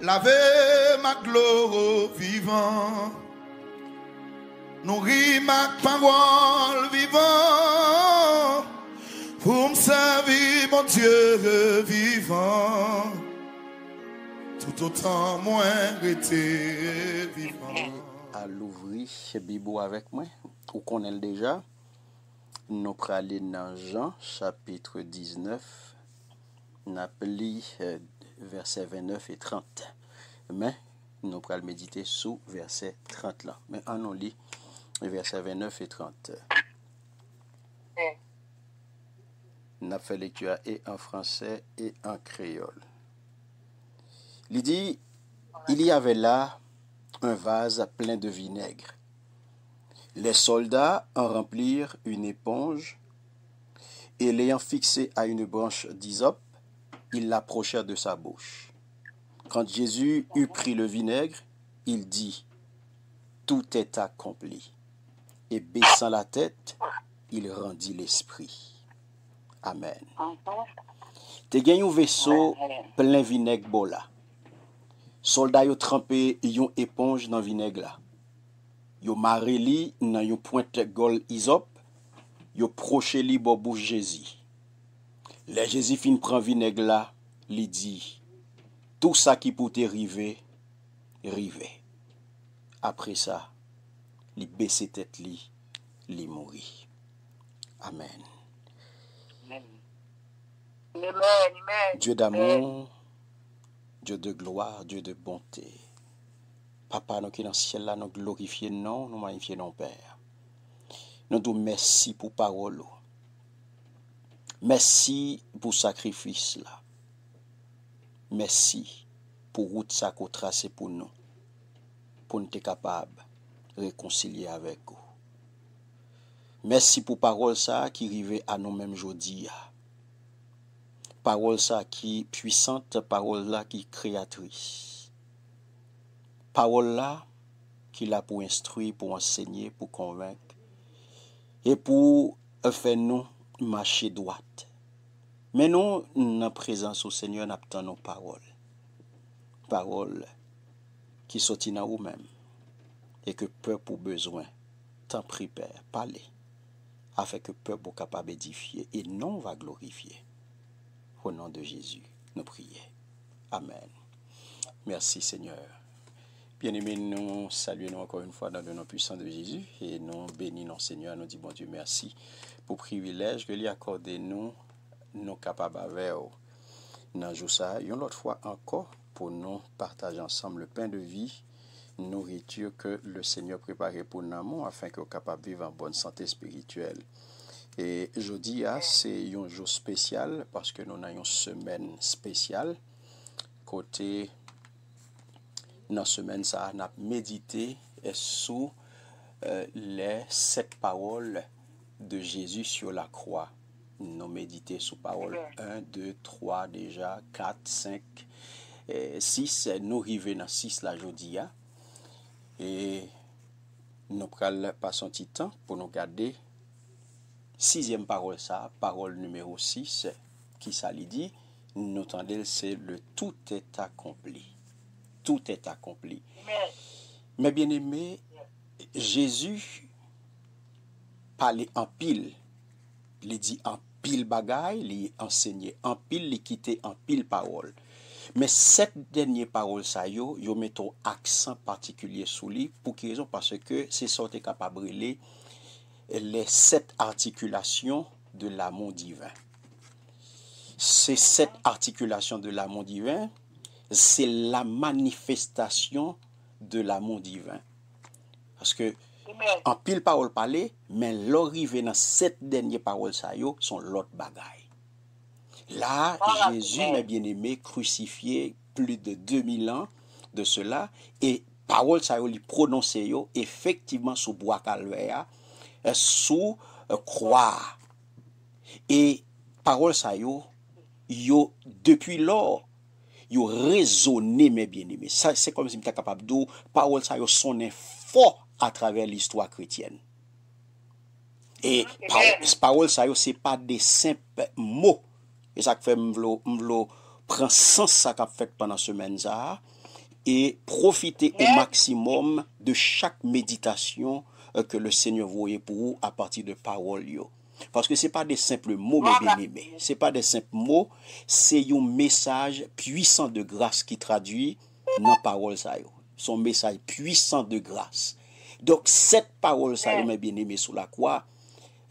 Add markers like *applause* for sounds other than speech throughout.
Lavez ma gloire vivant. Nourris ma parole vivant. Pour me servir, mon Dieu vivant. Tout autant, moi, été vivant. À l'ouvrir, Bibo avec moi. Ou qu'on déjà. Nous prenons dans Jean, chapitre 19. Napolie. Euh, versets 29 et 30. Mais nous allons méditer sous verset 30 là. Mais en on lit Versets 29 et 30. fait et en français et en créole. Il dit, il y avait là un vase plein de vinaigre. Les soldats en remplirent une éponge et l'ayant fixée à une branche d'isop, il l'approcha de sa bouche. Quand Jésus eut pris le vinaigre, il dit, Tout est accompli. Et baissant la tête, il rendit l'esprit. Amen. Te gen vaisseau plein vinaigre bola. bo la. soldats yo trempe yon éponge dans vinaigre la. Yo mare li nan yon pointe gol isop. yo proche li bo Le Jezi fin pran vinèg la, li di, tout sa ki pote rive, rive. Apre sa, li besè tèt li, li mouri. Amen. Dieu d'amour, Dieu de gloire, Dieu de bonté. Papa, nou ki nan siel la, nou glorifiè nan, nou magnifiè nan pèr. Nou dou mèsi pou parolou. Mèsi pou sakrifis la. Mèsi pou gout sa koutras se pou nou. Pou nte kapab rekoncilie avek ou. Mèsi pou parol sa ki rive anou menm jodi ya. Parol sa ki pwisante, parol la ki kreatris. Parol la ki la pou instruy, pou ensegnye, pou konvenk. E pou fè nou. marché droite. Mais nous, en présence au Seigneur, nous nos paroles paroles. qui sont soti nous ou mêmes Et que peuple ou besoin, tant prépare, parlez. Afin que peuple capable capable et et non va glorifier. Au nom de Jésus, nous prions. Amen. Merci Seigneur. Bien-aimés, nous saluons encore une fois dans le nom puissant de Jésus et nous bénissons Seigneur. Nous disons bon Dieu merci pou privilej ke li akorde nos nou kapab avew. Nan jou sa, une autre fois encore pour nous partager ensemble le pain de vie, nourriture que le Seigneur prepare pour nous afin que nous kapab en en bonne santé spirituelle. Et je dis ah, se yon jou spesyal, paske nou nan yon semen spesyal, kote nan semen sa an ap medite sou euh, les sept paroles de Jésus sur la croix. Nous méditer sous parole 1, 2, 3 déjà, 4, 5, 6. Nous arrivons dans 6 la journée. Et nous prenons pas un petit temps pour nous garder. Sixième parole, ça, parole numéro 6, qui ça lui dit, nous c'est le tout est accompli. Tout est accompli. Mais bien aimé, Jésus pale en pil, li di en pil bagay, li ensegnye en pil, li kite en pil parol. Me set denye parol sa yo, yo met ton aksan partikulye sou li, pou ki rezon, parce ke se sote kapabre li, le set artikulasyon de la mon divin. Se set artikulasyon de la mon divin, se la manifestasyon de la mon divin. Parce que en pil parol pale, men lor ive nan set denye parol sa yo, son lot bagay. La, jesu me bieneme, krucifiye, pli de 2000 an, de cela, e parol sa yo li prononse yo, efektiveman sou boakalwea, sou kwa. E euh, parol sa yo, yo depi lor, yo rezone me bieneme. Sa, se kom se mta kapap do, parol sa yo sonen fo a traver l'istwa kretyen. E parol sayo se pa de semp mo. E sak fe mvlo mvlo pren sans sak ap fèk panan semen za. E profite e maksimum de chak meditasyon euh, ke le seigne vwoye pou a pati de parol yo. Paske se pa de semp mo mwen binime. Se pa de semp mo se yon mesaj pwisan de grase ki tradwi nan parol sayo. Son mesaj pwisan de grase. Dok set parol sayo mwen binime sou la kwa.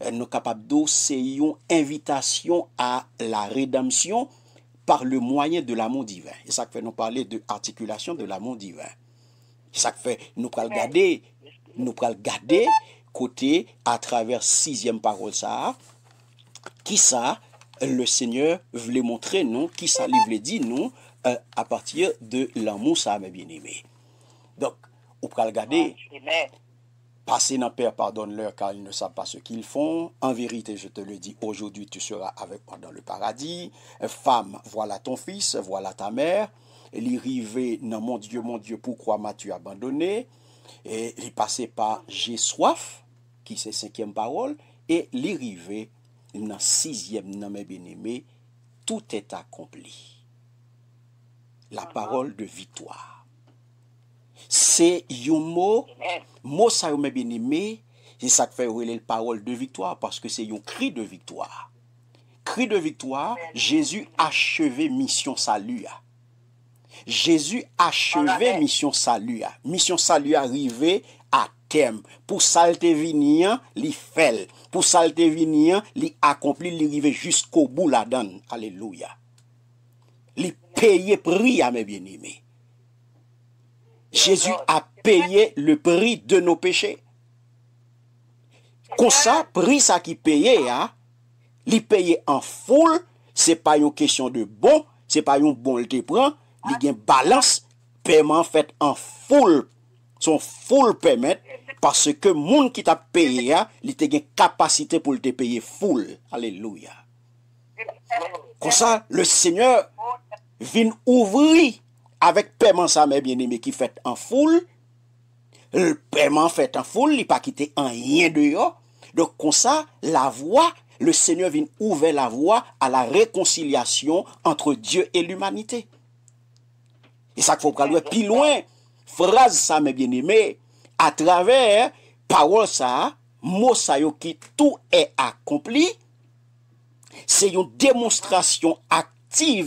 Euh, nous capables d'osser une invitation à la rédemption par le moyen de l'amour divin. Et ça fait nous parler de articulation de l'amour divin. Et ça fait nous pour garder, nous pour garder côté à travers sixième parole ça, qui ça le Seigneur voulait montrer non, qui ça lui voulait dire non euh, à partir de l'amour ça mes bien aimés. Donc, vous pouvez regarder, Passez dans Père, pardonne-leur car ils ne savent pas ce qu'ils font. En vérité, je te le dis, aujourd'hui tu seras avec moi dans le paradis. Femme, voilà ton fils, voilà ta mère. L'irrivé non mon Dieu, mon Dieu, pourquoi m'as-tu abandonné Et il passait par J'ai soif, qui c'est cinquième parole, et l'irrivé, dans sixième non mes bien-aimés, tout est accompli. La ah, ah. parole de victoire. Se yon mou, mou sa yon mè binimè, si sa te fè ouyele l'parol de victoire, paske se yon kri de victoire. Kri de victoire, Jésus achevé mission salua. Jésus achevé mission salua. Mission salua rive a tem. Pou salte vinien, li fel. Pou salte vinien, li akompli, li rive jusqu'o bou la dan. Aleluya. Li peye priya mè binimè. Jezu a peye le pri de nou peche. Kousa, pri sa ki peye ya, li peye an foul, se pa yon kesyon de bon, se pa yon bon li te pren, li gen balans, peman fet an foul. Son foul pemet, parce ke moun ki ta peye ya, li te gen kapasite pou li te peye foul. Aleluya. Kousa, le seigneur vin ouvri avèk pèman sa mè bienemè ki fèt an foul, lè pèman fèt an foul, li pa kite an yè de yo, de kon sa, la vwa, le sènyò vin ouve la vwa a la rekoncilasyon antre Diyo et l'umanité. E sa k fò pral wè pi loin, fraz sa mè bienemè, a travèr, pa wò sa, mò sa yo ki tou e akompli, se yon demonstrasyon akompli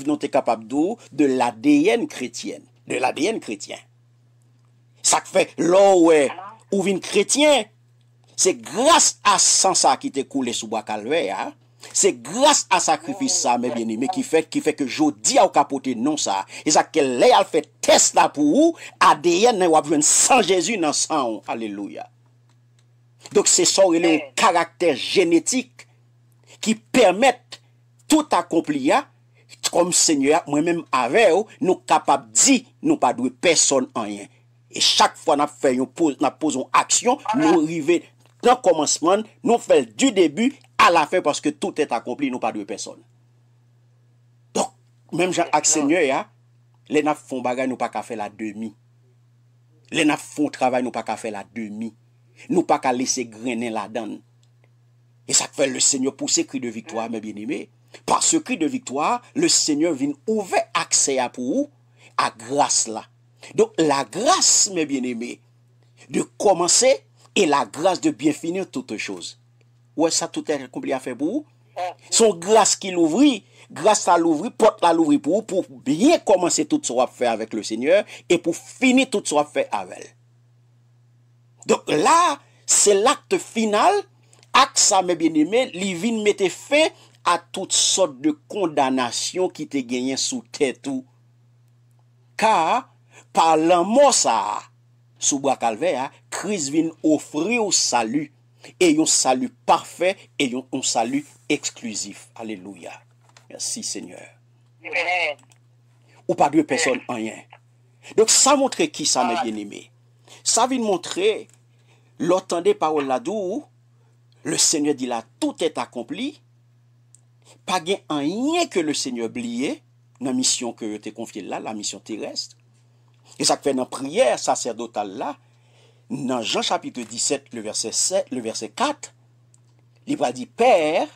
non te kapap do de la deyen kretyen. De la deyen kretyen. Sak fe, lo we, ou vin kretyen, se grase a san sa ki te koule sou bakal we, se grase a sakrifisa me bjeni, me ki fe, ki fe ke jodi a ou kapote non sa. E sak ke le al fe test la pou ou, a deyen nan wap ven san jesu nan san on. Aleluya. Dok se son, il yon karakter genetik ki permette tout akompli ya kom sènyo ya, mwen mèm avè ou, nou kapap di, nou pa dwe person an yè. E chak fwa nap fè, nap poson aksyon, nou rive, nan komanseman, nou fèl du debu, a la fè paske tout et akompli, nou pa dwe person. Dok, mèm jan ak sènyo ya, lè nap fon bagay, nou pa ka fè la demi. Lè nap fon travay, nou pa ka fè la demi. Nou pa ka lese grenè la dan. E sak fèl le sènyo pou se kri de viktwa, mèm bien imè. Par ce cri de victoire, le Seigneur vient ouvrir accès à pour à grâce là. Donc la grâce, mes bien-aimés, de commencer et la grâce de bien finir toutes choses. Ouais, ça tout est accompli à faire pour vous. Son grâce qui l'ouvre, grâce à l'ouvrir, porte la l'ouvrir pour vous, pour bien commencer tout ce à fait avec le Seigneur et pour finir tout ce à fait avec elle. Donc là, c'est l'acte final, acte mes bien-aimés, livine mette fin à toutes sortes de condamnations qui te gagné sous tête ou. Car, par l'amour ça, sous bois calvaire, hein, Christ vient offrir au salut. Et un salut parfait et un salut exclusif. Alléluia. Merci Seigneur. Ou pas deux personnes, en rien. Donc ça montre qui ça m'a ah. bien aimé. Ça vient montrer, des parole là le Seigneur dit là, tout est accompli. pa gen anye ke le seigne oubliye, nan misyon ke yo te konfye la, nan misyon tereste, e sak fe nan priyer, saserdotal la, nan jan chapitou 17, le verse 4, li pa di, Per,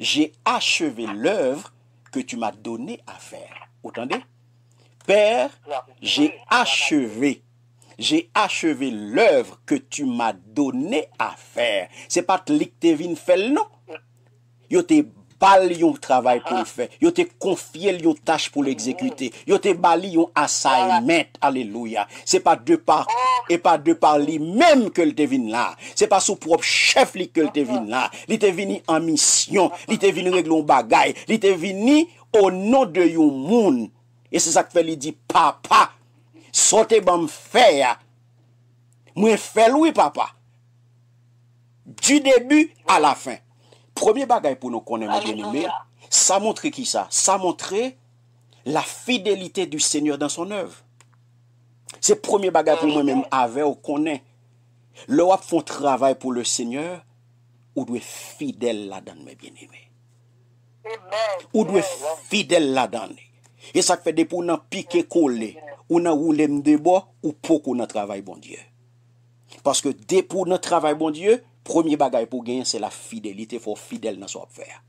jè acheve l'œuvre ke tu ma done a fèr. Ou tande? Per, jè acheve, jè acheve l'œuvre ke tu ma done a fèr. Se pat lik te vin fèl nou. Yo te bè, Pal yon travay pou ah. l'fè. Yo te konfye l'yon tach pou l'exekwite. Yo te bali yon asay met. Aleluya. Ah. Se pa de ah. e pa li menm ke l te vin la. Se pa sou prop chef li ke l te vin la. Li te vini an misyon. Li te vini reglon bagay. Li te vini o nou de yon moun. E se sa kve li di papa. Sote ban m fè ya. Mwen fè lou yon papa. Du debu a la fè. premier bagaille pour nous connaître, mon bien-aimé, ça montre qui ça Ça montre la fidélité du Seigneur dans son œuvre. C'est le premier bagaille pour moi-même, avec ou connaître. Le travail pour le Seigneur, ou doit fidèle là-dedans, mes bien-aimés. Ou doit fidèle là-dedans. Et ça fait des pour nous piquer, coller, ou nous avons de bois, ou pour qu'on travaillé, bon Dieu. Parce que des pour nous travail, bon Dieu, premier bagaille pour gagner, c'est la fidélité. faut Faut fidèle dans son affaire.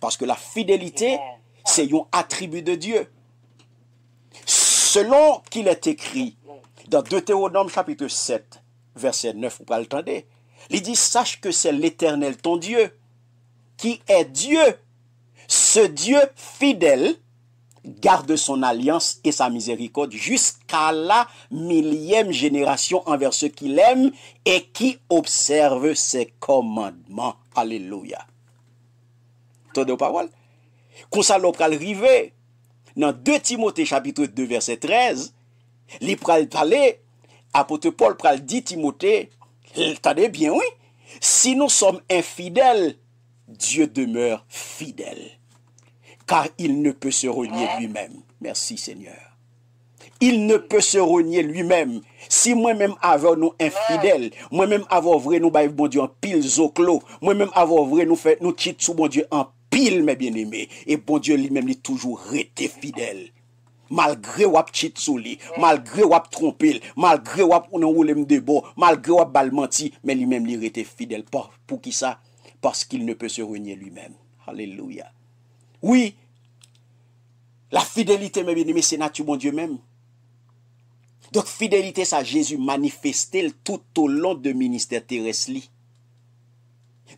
Parce que la fidélité, c'est un attribut de Dieu. Selon qu'il est écrit dans Deutéronome chapitre 7, verset 9, vous le l'entendre. Il dit, sache que c'est l'Éternel, ton Dieu, qui est Dieu, ce Dieu fidèle. garde son alians e sa mizerikot jiska la miliyem jeneration anverse ki l'em e ki observe se komandman. Aleluya. Tode w pawal? Kousa lop pral rive, nan 2 Timote chapitre 2 verset 13, li pral pale, apote Paul pral di Timote, tade bien oui, si nou som infidel, die demeur fidel. car il ne peut se renier lui-même. Merci Seigneur. Il ne peut se renier lui-même. Si moi-même avons nous infidèles, moi-même avons vrai nous bon Dieu en pile zoclo. moi-même avons vrai nous fait nous sous bon Dieu en pile mes bien-aimés et bon Dieu lui-même est toujours été fidèle. Malgré wap sous li, malgré wap trompé, malgré wap on de malgré wap bal mais lui-même est était fidèle pour qui ça Parce qu'il ne peut se renier lui-même. Alléluia. Oui, la fidélité, mes bien-aimés, c'est nature, mon Dieu même. Donc, fidélité, ça, Jésus manifesté tout au long de ministère terrestre.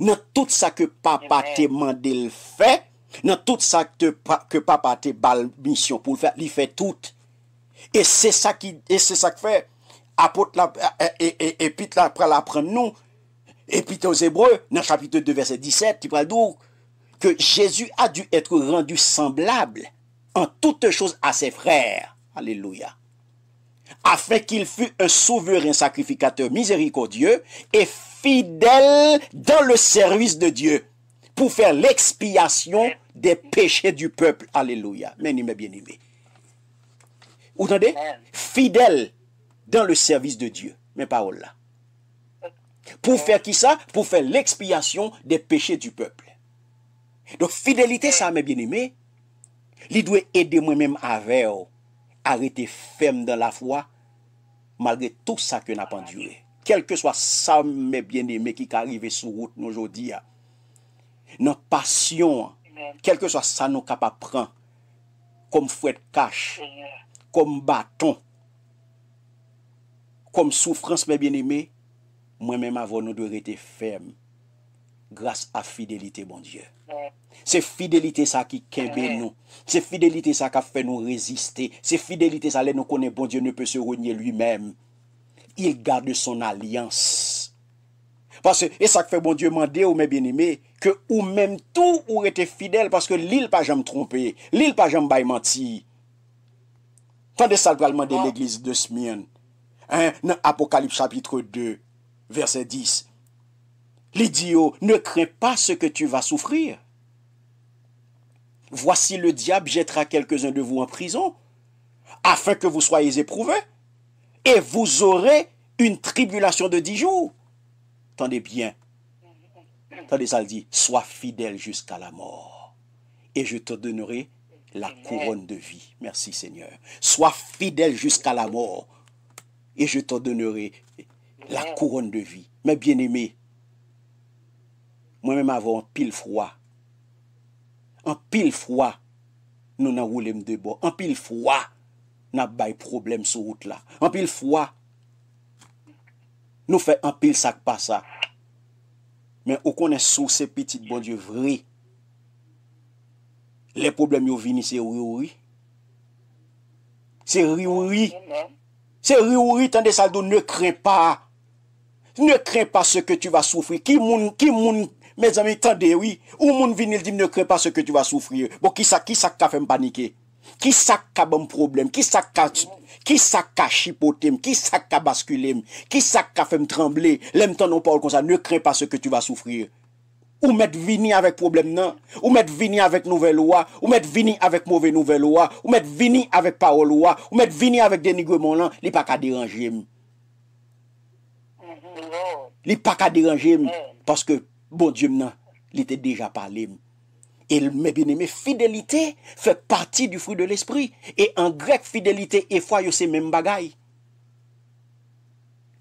Dans tout ça que papa t'a demandé le fait, dans tout ça que, que papa t'a bal mission pour le faire, il fait tout. Et c'est ça qui, et c'est ça que fait, apôtre et, puis après la nous, et puis aux Hébreux, dans le chapitre 2, verset 17, tu prends le que Jésus a dû être rendu semblable en toutes choses à ses frères. Alléluia. Afin qu'il fût un souverain sacrificateur miséricordieux et fidèle dans le service de Dieu pour faire l'expiation des péchés du peuple. Alléluia. Mes bien aimé. Vous entendez? Fidèle dans le service de Dieu. Mes paroles là. Pour faire qui ça? Pour faire l'expiation des péchés du peuple. Don fidelite sa mè bjen eme, li dwe ede mwen mèm aveo a rete ferme dan la fwa malre tout sa ke na pandywe. Kelke swa sa mè bjen eme ki ka arrive sou route nou jodi ya, nou pasyon, kelke swa sa nou kapa pran, kom fwet kache, kom baton, kom soufrans mè bjen eme, mwen mèm aveo nou dwe rete ferme, grase a fidelite mwen bon diye. C'est fidélité ça qui' nous C'est fidélité ça qui a fait nous résister C'est fidélité ça le nous connaît. bon Dieu ne peut se renier lui-même. Il garde son alliance. Parce, ça ça ça fait bon Dieu mandé ou mes bien-aimé, que ou même tout ou rete que que l'il pa jamais trompé L'île pa jamais menti. Tant ça ça de ah. l'église de Smyrne, hein, Dans Apocalypse chapitre 2, verset 10. L'idée ne crains pas Ce que tu vas souffrir Voici le diable jettera quelques-uns de vous en prison, afin que vous soyez éprouvés, et vous aurez une tribulation de dix jours. Tendez bien. Attendez, ça, le dit. Sois fidèle jusqu'à la mort, et je te donnerai la couronne de vie. Merci Seigneur. Sois fidèle jusqu'à la mort, et je te donnerai la couronne de vie. Mes bien-aimés, moi-même avant pile froid, An pil fwa, nou nan wolem debor. An pil fwa, nan bay problem sou wot la. An pil fwa, nou fe an pil sak pa sa. Men ou konen sou se pitit bon dievri. Le problem yo vini se riuri. Se riuri. Se riuri, tan de saldo, ne kren pa. Ne kren pa se ke tu va soufri. Ki moun kren. Mes amy, tande, oui, ou moun vinil di m ne kre pa seke tu va soufriye. Bon, ki sak ka fe m panike? Ki sak ka bom problem? Ki sak ka chipote m? Ki sak ka baskule m? Ki sak ka fe m tremble? Lem tan nou pa ou kon sa, ne kre pa seke tu va soufriye. Ou mèd vini avèk problem nan? Ou mèd vini avèk nouvel oua? Ou mèd vini avèk mouve nouvel oua? Ou mèd vini avèk pa ou loua? Ou mèd vini avèk denigreman non? lan? Li pa ka diranje m. Li pa ka diranje m. Paske, Bon diem nan, li te deja palim. E mè binemè, fidelite fèk parti du fruit de l'esprit. E an grek fidelite e fwa yo se mèm bagay.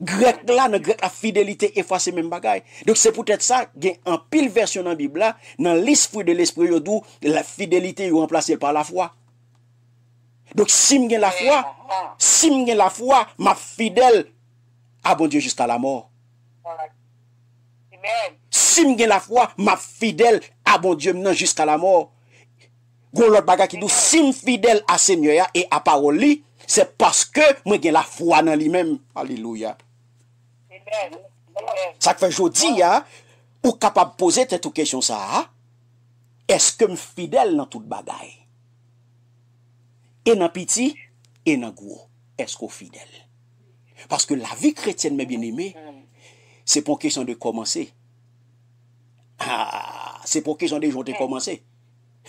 Grek la nan grek a fidelite e fwa se mèm bagay. Dok se pou tèt sa, gen an pil versyon nan bibla, nan lis fruit de l'esprit yo dou, la fidelite yo an plase par la fwa. Dok sim gen la fwa, sim gen la fwa, ma fidel, a ah bon diem jist a la mor. A bon diem. Si m gen la fwa, ma fidel a bon diem nan jiska la mor Goun lot bagay ki dou, si m fidel a semyo ya E a paroli, se paske m gen la fwa nan li men Aleluya Sak fe jodi ya, ou kapab pose tete ou kesyon sa Eske m fidel nan tout bagay E nan piti, e nan gou Eske ou fidel Paske la vi kretyen men bin eme Se pou kesyon de komanse? Ha! Se pou kesyon de jote eh. komanse?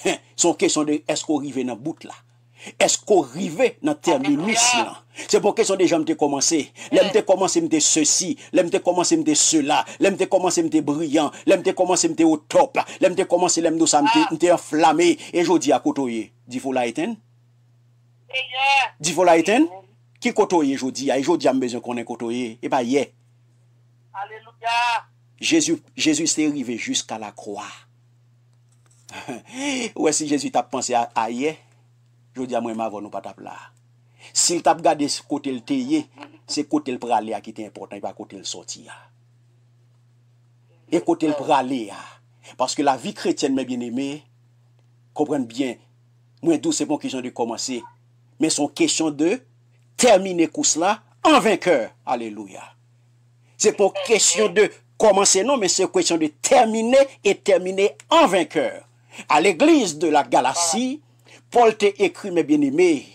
Se pou kesyon de esko rive nan bout la? Esko rive nan termini ah, si lan? Se pou kesyon de jante komanse? Lemte eh. komanse mte se si? Lemte komanse mte se la? Lemte komanse mte bryan? Lemte komanse mte o top la? Lemte komanse lemte ou sa mte ah. enflame? E jodi a koto ye? Difo la eten? Eh, Difo la eten? Ki koto ye jodi a? E jodi a mbezo konen koto e ye? E ba ye. E ba ye. Jésus se rive jusqu'a la croix. *laughs* Ouè si Jésus tap panse a ye, jodi a mwen magon ou pa tap la. Si tap gade kote lte ye, se kote lprale a ki te importan, pa kote lsoti a. E kote lprale a. Paske la vi kretyen mwen bin eme, komprenn bien, mwen dou se pon ki jan de komanse, men son kesyon de termine kous la an venkeur. Aleluya. C'est pas question de commencer, non, mais c'est question de terminer et terminer en vainqueur. À l'église de la Galatie, Paul t'a écrit, mes bien-aimés,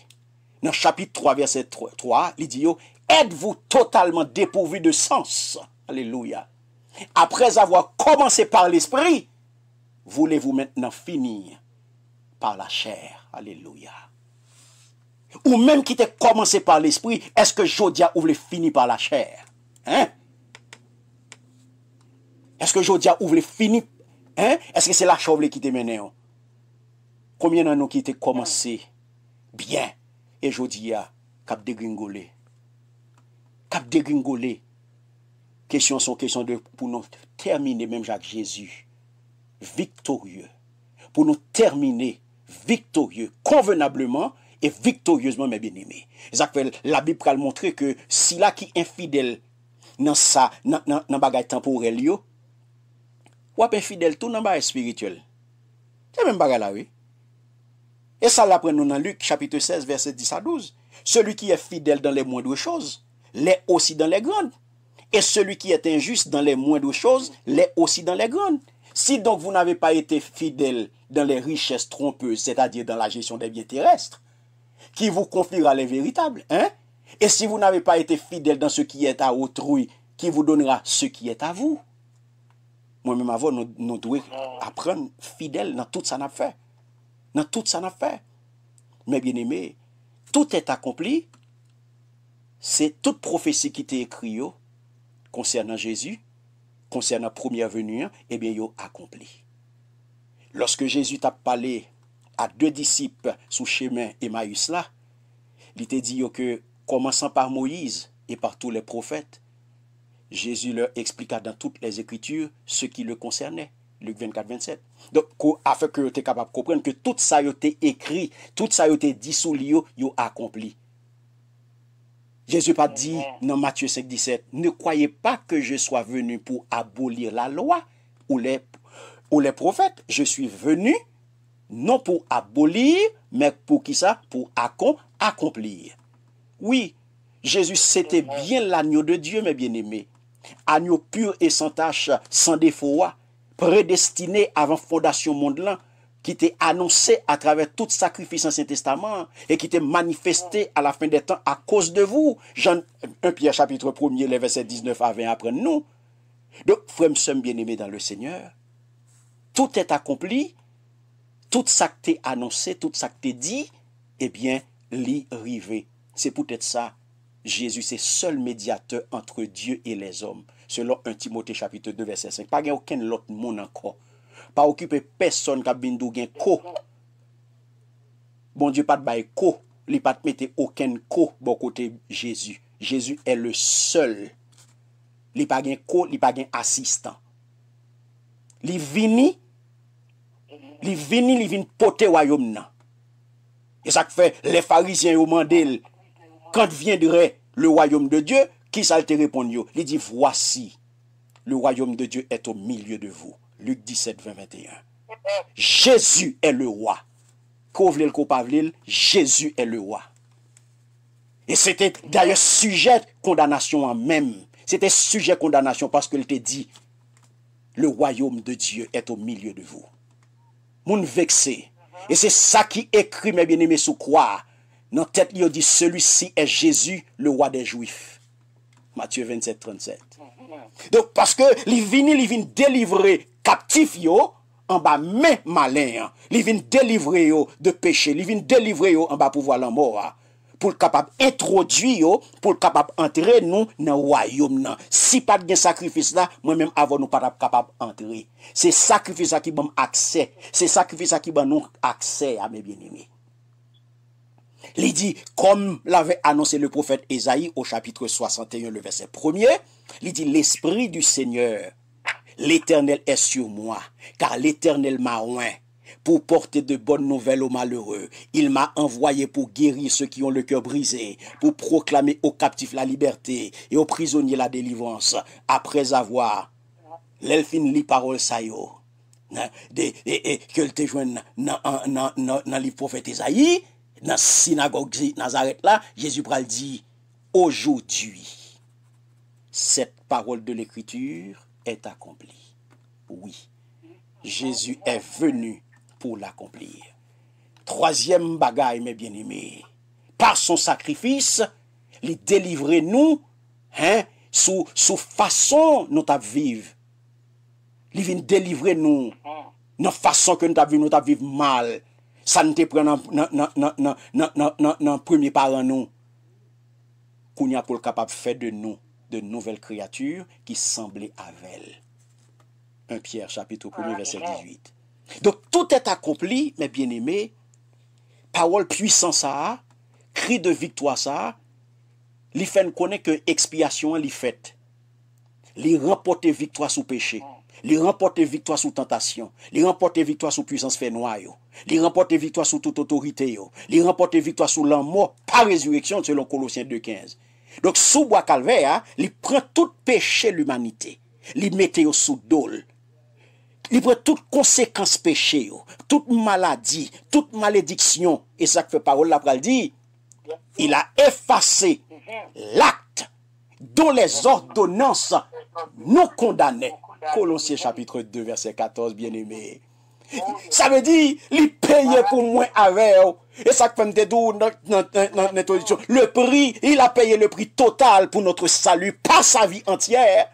dans chapitre 3, verset 3, il dit, êtes-vous totalement dépourvu de sens Alléluia. Après avoir commencé par l'esprit, voulez-vous maintenant finir par la chair Alléluia. Ou même qui t'a commencé par l'esprit, est-ce que Jodia voulez finir par la chair Hein Eske jodi a ouvle fini? Eske se la chowle ki te meneyon? Koumye nan nou ki te koumanse? Bien. E jodi a kap degringole. Kap degringole. Kesyon son kesyon de pou nou termine menm jake Jezu. Viktorye. Pou nou termine. Viktorye. Konvenableman. E viktoriezman menm benime. E zakvel la bib pral montre ke sila ki infidel nan bagay temporel yo. wap infidèl e tout Tout n'a spirituel. spirituel. C'est la là, oui. Et ça pren nou dans Luc, chapitre 16 verset 10 à 12. Celui qui est fidèle dans les moindres choses, l'est aussi dans les grandes. Et celui qui est injuste dans les moindres choses, l'est aussi dans les grandes. Si donc vous n'avez pas été fidèle dans les richesses trompeuses, c'est-à-dire dans la gestion des biens terrestres, qui vous confiera les véritables, hein? Et si vous n'avez pas été fidèle dans ce qui est à autrui, qui vous donnera ce qui est à vous? mwen mwen mavo nou dwe oh. apren fidel nan tout san ap fe. Nan tout san ap fe. Mwen mwen mwen, tout et akompli, se tout profesi ki te ekri yo, konser nan Jezu, konser nan promyen venyen, eh ebyen yo akompli. Lorske Jezu tap pale a de disip sou chemen Emaüs la, li te di yo ke, koman san par Moïse, e par tout le profet, Jésus leur expliqua dans toutes les Écritures ce qui le concernait. Luc 24, 27. Donc, afin que vous soyez capable de comprendre que tout ça a été écrit, tout ça a été dit sous accompli. Jésus pas dit dans Matthieu 5, 17, ne croyez pas que je sois venu pour abolir la loi ou les, ou les prophètes. Je suis venu non pour abolir, mais pour qui ça Pour accomplir. Oui, Jésus, c'était bien l'agneau de Dieu, mes bien-aimés agneau pur et sans tache, sans défaut, prédestiné avant fondation monde qui était annoncé à travers tout sacrifice ancien testament et qui était manifesté à la fin des temps à cause de vous. Jean 1 Pierre chapitre 1 les versets 19 à 20 après nous. Donc, frères sommes bien-aimés dans le Seigneur, tout est accompli, tout ça que t'es annoncé, tout ça que dit, eh bien, l'y arriver. C'est peut-être ça Jésus se sol mediateur entre Dieu et les hommes. Selon 1 Timote chapitre 2 verset 5. Pa gen okken lot moun anko. Pa okkupe peson kap bindou gen ko. Bon Dieu pat baye ko. Li pat mette okken ko bon kote Jésus. Jésus e le sol. Li pa gen ko, li pa gen asistan. Li vini, li vini li vin pote wayom nan. E sak fe, le farizien yo mandel. Kant viendre le wayoum de Dieu, ki sa lte repon yo? Li di, voasi, le wayoum de Dieu et au milieu de vou. Luke 17, 20, 21. Jezu e le wwa. Kovlil, kopavlil, Jezu e le wwa. E se te daye sujet kondanasyon an mem. Se te sujet kondanasyon, paske li te di, le wayoum de Dieu et au milieu de vou. Moun vekse. E se sa ki ekri, mè bine mè sou kwa, nan tet li yo di, selu si e Jezu le wadejouif. Matye 27-37. Donk, paske li vini, li vini delivre kaptif yo, an ba men malen, li vini delivre yo de peche, li vini delivre yo an ba pouvo alan mou, pou l kapab etrodwi yo, pou l kapab antere nou nan wayoum nan. Si pat gen sakrifis la, mwen men avon nou patap kapab antere. Se sakrifis a ki ban akse, se sakrifis a ki ban nou akse, ame bienimi. Il dit, comme l'avait annoncé le prophète Esaïe au chapitre 61, le verset 1 il dit, l'Esprit du Seigneur, l'Éternel est sur moi, car l'Éternel m'a oint pour porter de bonnes nouvelles aux malheureux. Il m'a envoyé pour guérir ceux qui ont le cœur brisé, pour proclamer aux captifs la liberté et aux prisonniers la délivrance, après avoir l'elfine li parole sayo. Hein, que te dans le prophète Esaïe, nan sinagog si Nazaret la, Jezu pral di, ojou diwi, set parol de l'ekwitur, et akompli. Oui, Jezu e venu pou l'akompli. Troasyem bagay, me bien ime, par son sakrifis, li delivre nou, sou fason nou tap viv. Li vin delivre nou, ah. non nou fason nou tap viv, nou tap viv mal. Non, Sanite pre nan premi par anon kounya pou l'kapap fè de nouvel kreatur ki sanble avel. 1 Pierre chapitre 1 ah, verset 18. Donk tout et akoupli, men bien eme, pawol pwisan sa, kri de viktoa sa, li fè n konen ke ekspiyasyon li fèt, li rapote viktoa sou peche. Les remporte victoire sous tentation, les remporte victoire sous puissance fait noyau, les remporte victoire sous toute autorité les remporter remporte victoire sous l'amour par résurrection selon Colossiens 2:15. Donc sous bois calvaire, il hein, prend tout péché l'humanité, il mette sous dol. Il prend toute conséquence péché toute maladie, toute malédiction et ça que fait parole la pral dit, il a effacé l'acte dont les ordonnances nous condamnaient Colossiens chapitre 2 verset 14, bien aimé. Ça veut dire, il payait pour moi avec E ça des Le prix, il a payé le prix total pour notre salut pas sa vie entière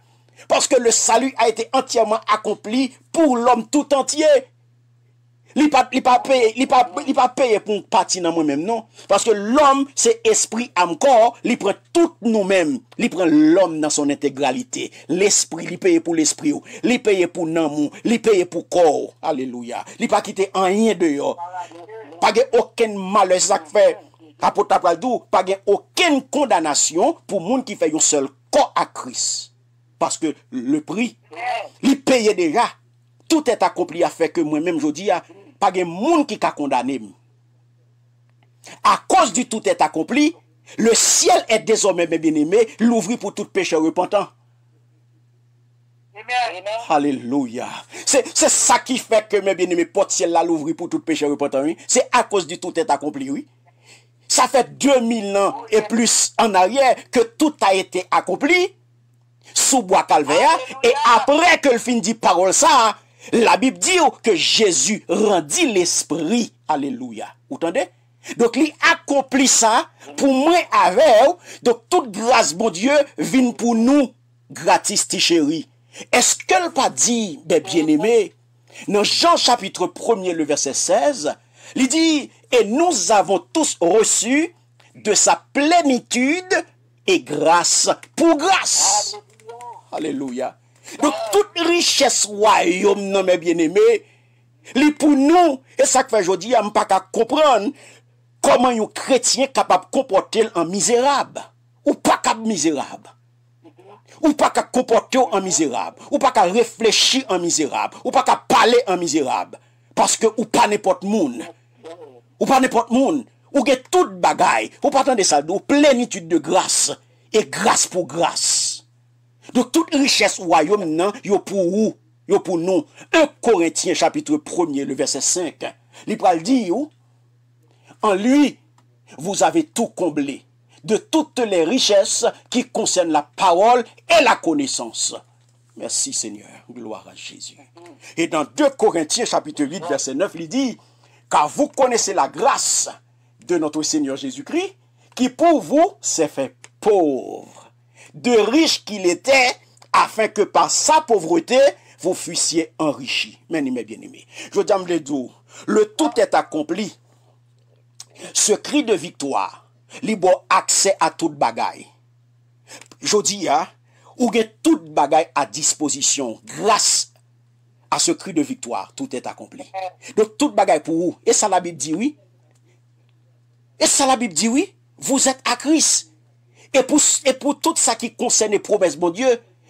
Parce que le salut a été entièrement accompli pour l'homme tout entier. Li pa peye pou pati nan mwen men, non? Paske l'om, se espri am kor, li pren tout nou men. Li pren l'om nan son integralite. Li peye pou l'espri ou. Li peye pou nan mwen. Li peye pou kor. Aleluya. Li pa kite an yin de yo. Page oken malezak fe. Apo tapal dou. Page oken kondanasyon pou moun ki fe yon sel kor akris. Paske le pri. Li peye deja. Tout et akompli a fe ke mwen men. Mwen jodi ya. Ah, pas monde qui condamné. A cause du tout est accompli, le ciel est désormais bien-aimé, l'ouvrir pour tout pécheur repentant. Alléluia. C'est ça qui fait que mes bien-aimés, porte ciel là pour tout pécheur repentant. C'est à cause du tout est accompli, oui. Ça fait 2000 ans et plus en arrière que tout a été accompli sous bois calvaire. Et après que le fin dit parole ça, la Bible dit oh, que Jésus rendit l'esprit. Alléluia. Vous entendez? Donc, il accomplit ça pour moi avec. Oh. Donc, toute grâce, mon Dieu, vient pour nous. Gratis, ti chérie. Est-ce qu'elle pas dit, bien-aimé, dans Jean chapitre 1 le verset 16, il dit, et nous avons tous reçu de sa plénitude et grâce pour grâce. Alléluia. Tout richesse waye yom nan mè bienemè Li pou nou E sa kwen jodi yam pa ka kompran Koman yon kretien Kapap komportel an mizerab Ou pa ka mizerab Ou pa ka komportel an mizerab Ou pa ka reflechi an mizerab Ou pa ka pale an mizerab Paske ou pa nepot moun Ou pa nepot moun Ou ge tout bagay Ou pa tan de saldo plenitude de gras E gras pou gras De toute richesse royaume nan, yo pour vous, yo pour nous. 1 Corinthiens chapitre 1 le verset 5. Il dit, en lui, vous avez tout comblé de toutes les richesses qui concernent la parole et la connaissance. Merci Seigneur, gloire à Jésus. Et dans 2 Corinthiens chapitre 8 verset 9, il dit, car vous connaissez la grâce de notre Seigneur Jésus-Christ, qui pour vous s'est fait pauvre de riche qu'il était, afin que par sa pauvreté, vous fussiez enrichis. Mais et bien-aimés, je dis à le tout est accompli. Ce cri de victoire, libre accès à toute bagaille. Je dis, hein, ou tout bagaille à disposition grâce à ce cri de victoire, tout est accompli. Donc toute bagaille pour vous. Et ça la Bible dit oui. Et ça la Bible dit oui. Vous êtes à Christ. Et pour tout ça qui concerne les promesses de mon Dieu,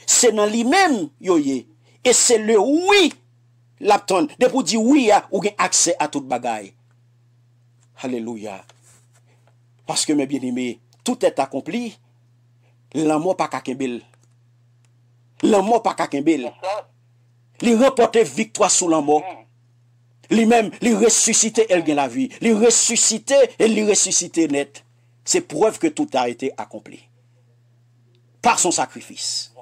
c'est dans lui-même, yoye. Et c'est le oui, l'abtonne. Depous dit oui, ya, ou gen accès à tout bagaille. Hallelujah. Parce que, mes bien-aimés, tout est accompli. L'amour par kakenbel. L'amour par kakenbel. Li reporter victoire sous l'amour. Mm. Li même, li ressusciter elle gen la vie. Li ressusciter et li ressusciter nette. c'est preuve que tout a été accompli. Par son sacrifice.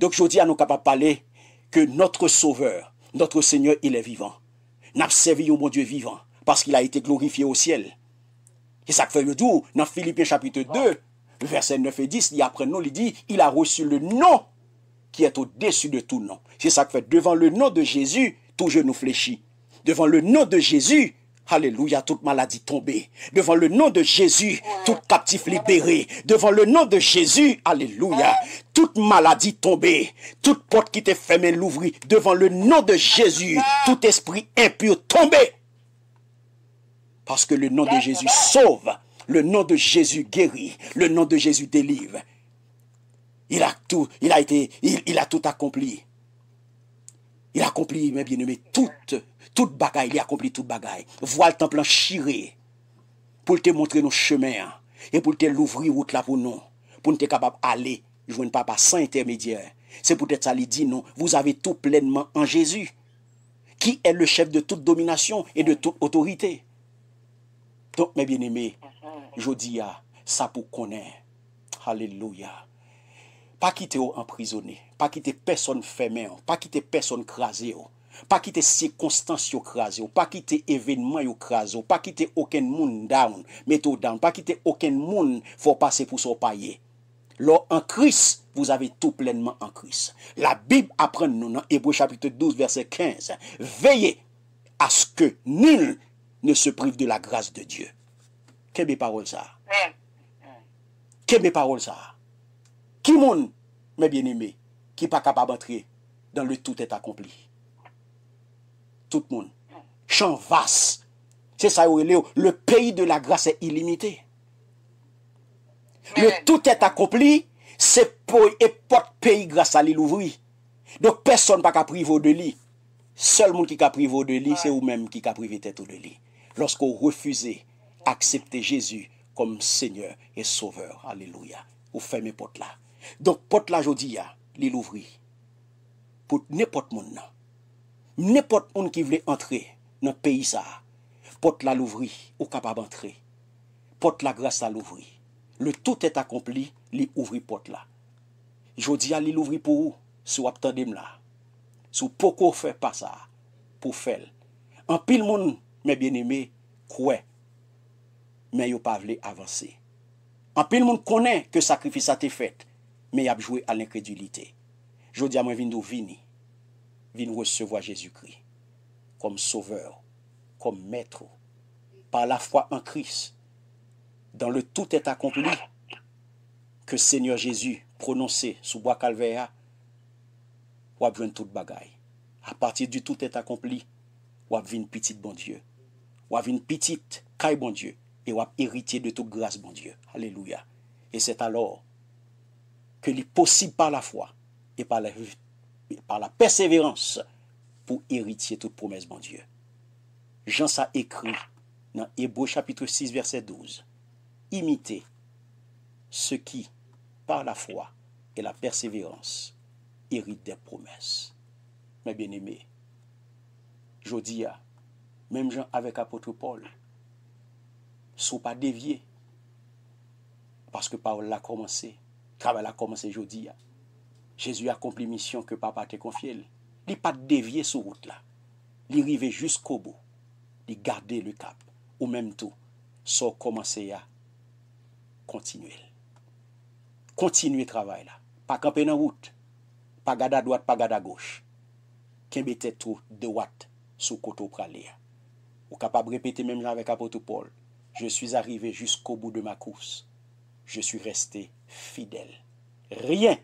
Donc je dis à nos capables parler que notre Sauveur, notre Seigneur, il est vivant. N'a servi au bon Dieu vivant parce qu'il a été glorifié au ciel. C'est ça fait le tout dans Philippiens chapitre 2, verset 9 et 10, il après nous, il dit, il a reçu le nom qui est au-dessus de tout nom. C'est ça que fait devant le nom de Jésus, tout nous fléchit. Devant le nom de Jésus, Alléluia, toute maladie tombée. Devant le nom de Jésus, tout captif libéré. Devant le nom de Jésus, Alléluia, toute maladie tombée. Toute porte qui t'est fermée l'ouvrit. Devant le nom de Jésus, tout esprit impur tombé. Parce que le nom de Jésus sauve. Le nom de Jésus guérit. Le nom de Jésus délivre. Il a tout, il a été, il a tout accompli. Il a accompli, mes bien-aimés, toute, toute bagaille. Il a accompli toute bagaille. Voile temple plan chiré pour te montrer nos chemins et pour te l'ouvrir route là pour nous, pour nous être capable d'aller pas papa sans intermédiaire. C'est peut-être ça, il dit non, vous avez tout pleinement en Jésus, qui est le chef de toute domination et de toute autorité. Donc, mes bien-aimés, je dis ça pour connaître. Alléluia. Pa kite ou emprizone, pa kite peson feme ou, pa kite peson krasi ou, pa kite sikonstans yo krasi ou, pa kite evenman yo krasi ou, pa kite oken moun down, met ou down, pa kite oken moun fwo pase pou sou paye. Lò, an kris, vous avez tout pleinement an kris. La Bible apprend nous nan Ebreu chapitre 12, verset 15. Veye aske nul ne se prive de la grace de Dieu. Kèmbe parol sa? Kèmbe parol sa? Tout le monde, mes bien aimé, qui pas capable d'entrer dans le tout est accompli. Tout le monde. Chant c'est ça ça, le pays de la grâce est illimité. Le tout est accompli, c'est c'est pour pays pays grâce à l'île louvri. Donc personne pas pas privé de Seul Seul monde qui est privé de lui, c'est vous-même qui êtes privé au de lit vous refusez d'accepter Jésus comme seigneur et sauveur. alléluia Ou fermez porte là. Donk pot la jodi ya li louvri. Pout nepot moun nan. Nepot moun ki vle entri nan peyi sa. Pot la louvri ou kapab entri. Pot la grasa louvri. Le tout et akompli li ouvri pot la. Jodi ya li louvri pou sou aptadem la. Sou pokou fe pa sa pou fel. An pil moun me bieneme kwe. Me yo pa vle avanse. An pil moun konen ke sakrifisa te fet. mais il a joué à l'incrédulité. Je dis à moi, vin vini, vin recevoir Jésus-Christ comme sauveur, comme maître, par la foi en Christ. Dans le tout est accompli que Seigneur Jésus prononcé sous bois calvaire, ou a tout toute bagaille. À partir du tout est accompli, ou a une petite bon Dieu, ou a une petite caille bon Dieu, et ou a héritier de toute grâce bon Dieu. Alléluia. Et c'est alors que l'est possible par la foi et par la, par la persévérance toute promesse, mon Dieu. bon Dieu. Jean sa écrit dans Hébreu chapitre 6 verset 12 imiter ceux qui, par la foi et la persévérance, héritent des promesses. Mes bien aimés je dis, même Jean, avec apôtre Paul, pas déviés parce que Paul la commencé Traval a komanse jodi ya. Jezu a komplemisyon ke papa te konfye li. Li pa devye sou wout la. Li rive jusqu'o bout. Li gade le kap. Ou menm tou, sou komanse ya. Kontinu el. Kontinu e travay la. Pa kampen an wout. Pa gada dwat, pa gada goch. Ken bete tou dwat sou koto prale ya. Ou kapab repete menm jan vek apotopol. Je suis arrive jusqu'o bout de ma kous. Je suis resté fidèle. Rien,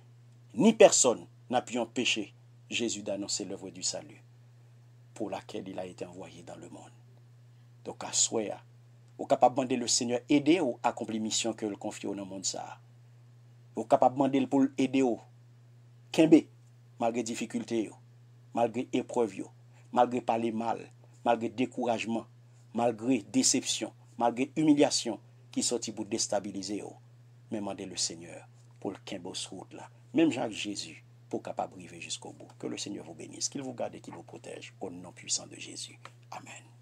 ni personne n'a pu empêcher Jésus d'annoncer l'œuvre du salut pour laquelle il a été envoyé dans le monde. Donc à vous êtes capable de demander le Seigneur aider ou accomplir mission que le confie au monde Vous êtes capable de demander pour aider ou kembe malgré difficulté malgré épreuve malgré parler mal, malgré découragement, malgré déception, malgré humiliation qui sortit pour déstabiliser mais demandez le Seigneur pour le quimbos route là. Même Jacques Jésus, pour capable jusqu'au bout. Que le Seigneur vous bénisse, qu'il vous garde et qu'il vous protège. Au nom puissant de Jésus. Amen.